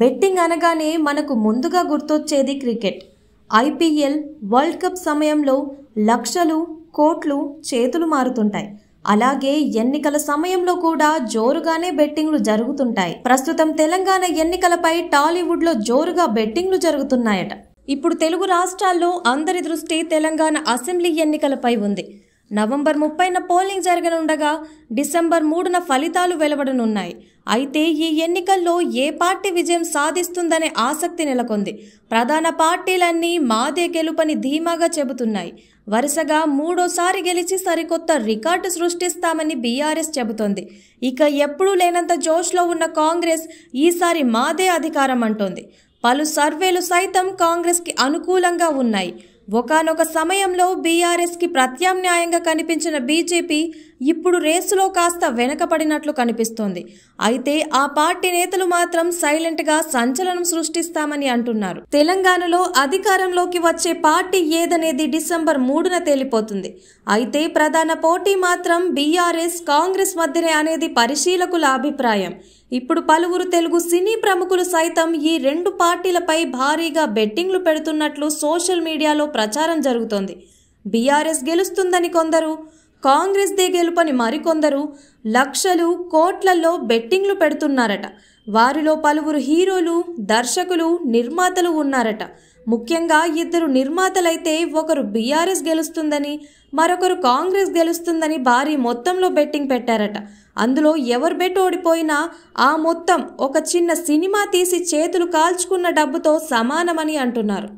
betting అనగానే మనకు ముందుగా గుర్తొచ్చేది క్రికెట్ ఐపీఎల్ వరల్డ్ కప్ సమయంలో లక్షలు కోట్లు చేతులు మారుతుంటాయి అలాగే ఎన్నికల సమయంలో కూడా జోరుగానే బెట్టింగ్లు జరుగుతుంటాయి ప్రస్తుతం తెలంగాణ ఎన్నికలపై టాలీవుడ్లో జోరుగా బెట్టింగ్లు జరుగుతున్నాయట ఇప్పుడు తెలుగు రాష్ట్రాల్లో అందరి దృష్టి తెలంగాణ అసెంబ్లీ ఎన్నికలపై ఉంది నవంబర్ ముప్పైన పోలింగ్ జరగనుండగా డిసెంబర్ మూడున ఫలితాలు వెలువడనున్నాయి అయితే ఈ ఎన్నికల్లో ఏ పార్టీ విజయం సాధిస్తుందనే ఆసక్తి నెలకొంది ప్రధాన పార్టీలన్నీ మాదే గెలుపని ధీమాగా చెబుతున్నాయి వరుసగా మూడోసారి గెలిచి సరికొత్త రికార్డు సృష్టిస్తామని బీఆర్ఎస్ చెబుతోంది ఇక ఎప్పుడూ లేనంత జోష్లో ఉన్న కాంగ్రెస్ ఈసారి మాదే అధికారం అంటోంది పలు సర్వేలు సైతం కాంగ్రెస్కి అనుకూలంగా ఉన్నాయి ఒకనొక సమయంలో బీఆర్ఎస్కి ప్రత్యామ్నాయంగా కనిపించిన బీజేపీ ఇప్పుడు రేసులో కాస్త వెనకపడినట్లు కనిపిస్తోంది అయితే ఆ పార్టీ నేతలు మాత్రం సైలెంట్గా సంచలనం సృష్టిస్తామని అంటున్నారు తెలంగాణలో అధికారంలోకి వచ్చే పార్టీ ఏదనేది డిసెంబర్ మూడున తేలిపోతుంది అయితే ప్రధాన పోటీ మాత్రం బీఆర్ఎస్ కాంగ్రెస్ మధ్యనే అనేది పరిశీలకుల అభిప్రాయం ఇప్పుడు పలువురు తెలుగు సినీ ప్రముఖులు సైతం ఈ రెండు పార్టీలపై భారీగా బెట్టింగ్లు పెడుతున్నట్లు సోషల్ మీడియాలో ప్రచారం జరుగుతోంది బీఆర్ఎస్ గెలుస్తుందని కొందరు కాంగ్రెస్దే గెలుపని మరికొందరు లక్షలు కోట్లల్లో బెట్టింగ్లు పెడుతున్నారట వారిలో పలువురు హీరోలు దర్శకులు నిర్మాతలు ఉన్నారట ముఖ్యంగా ఇద్దరు నిర్మాతలైతే ఒకరు బీఆర్ఎస్ గెలుస్తుందని మరొకరు కాంగ్రెస్ గెలుస్తుందని భారీ మొత్తంలో బెట్టింగ్ పెట్టారట అందులో ఎవరు బెట్ ఓడిపోయినా ఆ మొత్తం ఒక చిన్న సినిమా తీసి చేతులు కాల్చుకున్న డబ్బుతో సమానమని అంటున్నారు